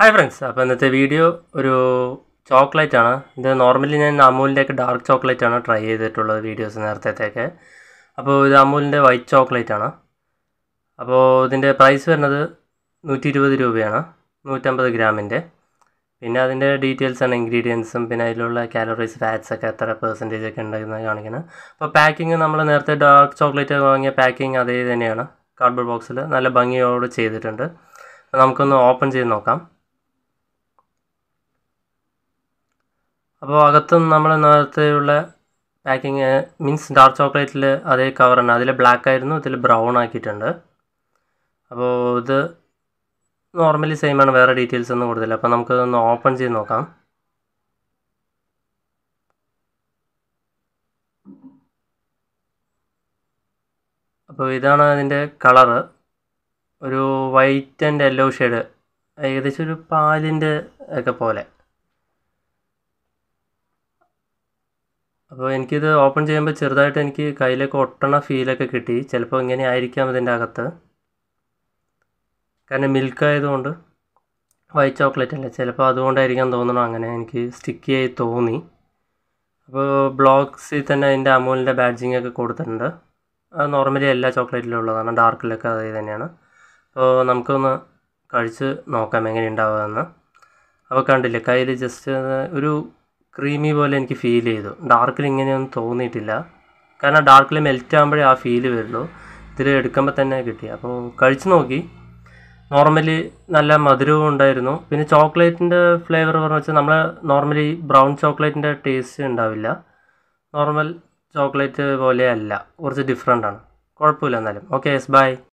hi friends അപ്പോൾ ഇന്നത്തെ video ഒരു ചോക്ലേറ്റ് ആണ് ഇത് നോർമലി ഞാൻ അമൂലിൻ്റെയൊക്കെ ഡാർക്ക് ചോക്ലേറ്റ് ആണ് ട്രൈ ചെയ്തിട്ടുള്ളത് വീഡിയോസ് നേരത്തേക്കൊക്കെ അപ്പോൾ ഇത് അമൂലിൻ്റെ വൈറ്റ് ചോക്ലേറ്റ് ആണ് അപ്പോൾ ഇതിൻ്റെ പ്രൈസ് വരുന്നത് നൂറ്റി ഇരുപത് രൂപയാണ് നൂറ്റമ്പത് ഗ്രാമിൻ്റെ പിന്നെ അതിൻ്റെ ഡീറ്റെയിൽസ് ആണ് ഇൻഗ്രീഡിയൻസും പിന്നെ അതിലുള്ള കാലറീസ് ഫാറ്റ്സ് ഒക്കെ എത്ര പെർസെൻറ്റേജ് ഒക്കെ ഉണ്ടെന്ന് കാണിക്കുന്നത് അപ്പോൾ പാക്കിങ് നമ്മൾ നേരത്തെ ഡാർക്ക് ചോക്ലേറ്റ് വാങ്ങിയ പാക്കിങ് അതേ തന്നെയാണ് കാർഡ്ബോർഡ് ബോക്സിൽ നല്ല ഭംഗിയോട് ചെയ്തിട്ടുണ്ട് നമുക്കൊന്ന് ഓപ്പൺ ചെയ്ത് നോക്കാം അപ്പോൾ അകത്തും നമ്മൾ നേരത്തെയുള്ള പാക്കിങ് മീൻസ് ഡാർക്ക് ചോക്ലേറ്റിൽ അതേ കവർ തന്നെ അതിൽ ബ്ലാക്ക് ആയിരുന്നു ഇതിൽ ബ്രൗൺ ആക്കിയിട്ടുണ്ട് അപ്പോൾ ഇത് നോർമലി സെയിം ആണ് വേറെ ഡീറ്റെയിൽസ് ഒന്നും കൊടുത്തില്ല അപ്പോൾ നമുക്കതൊന്ന് ഓപ്പൺ ചെയ്ത് നോക്കാം അപ്പോൾ ഇതാണ് അതിൻ്റെ കളറ് ഒരു വൈറ്റ് ആൻഡ് യെല്ലോ ഷെയ്ഡ് ഏകദേശം ഒരു പാലിൻ്റെ ഒക്കെ പോലെ അപ്പോൾ എനിക്കിത് ഓപ്പൺ ചെയ്യുമ്പോൾ ചെറുതായിട്ട് എനിക്ക് കയ്യിലേക്ക് ഒട്ടണ ഫീലൊക്കെ കിട്ടി ചിലപ്പോൾ ഇങ്ങനെ ആയിരിക്കാം ഇതിൻ്റെ അകത്ത് കാരണം മിൽക്ക് ആയതുകൊണ്ട് വൈറ്റ് ചോക്ലേറ്റ് അല്ലേ ചിലപ്പോൾ അതുകൊണ്ടായിരിക്കാം തോന്നണം അങ്ങനെ എനിക്ക് സ്റ്റിക്കിയായി തോന്നി അപ്പോൾ ബ്ലോക്സിൽ തന്നെ അതിൻ്റെ അമൂലിൻ്റെ ബാഡ്ജിങ് ഒക്കെ കൊടുത്തിട്ടുണ്ട് അത് നോർമലി എല്ലാ ചോക്ലേറ്റിലും ഉള്ളതാണ് ഡാർക്കിലൊക്കെ അതേ തന്നെയാണ് അപ്പോൾ നമുക്കൊന്ന് കഴിച്ച് നോക്കാം എങ്ങനെ ഉണ്ടാവുമെന്ന് അപ്പോൾ കണ്ടില്ലേ കയ്യിൽ ജസ്റ്റ് ഒരു ക്രീമി പോലെ എനിക്ക് ഫീൽ ചെയ്തു ഡാർക്കിൽ ഇങ്ങനെയൊന്നും തോന്നിയിട്ടില്ല കാരണം ഡാർക്കിൽ മെൽറ്റ് ആകുമ്പോഴേ ആ ഫീല് വരുള്ളൂ ഇതിൽ എടുക്കുമ്പോൾ തന്നെ കിട്ടി അപ്പോൾ കഴിച്ചു നോക്കി നോർമലി നല്ല മധുരവും ഉണ്ടായിരുന്നു പിന്നെ ചോക്ലേറ്റിൻ്റെ ഫ്ലേവർ പറഞ്ഞു വെച്ചാൽ നമ്മൾ നോർമലി ബ്രൗൺ ചോക്ലേറ്റിൻ്റെ ടേസ്റ്റ് ഉണ്ടാവില്ല നോർമൽ ചോക്ലേറ്റ് പോലെ അല്ല കുറച്ച് ഡിഫറെൻ്റ് ആണ് കുഴപ്പമില്ല എന്നാലും ഓക്കെ യെസ് ബൈ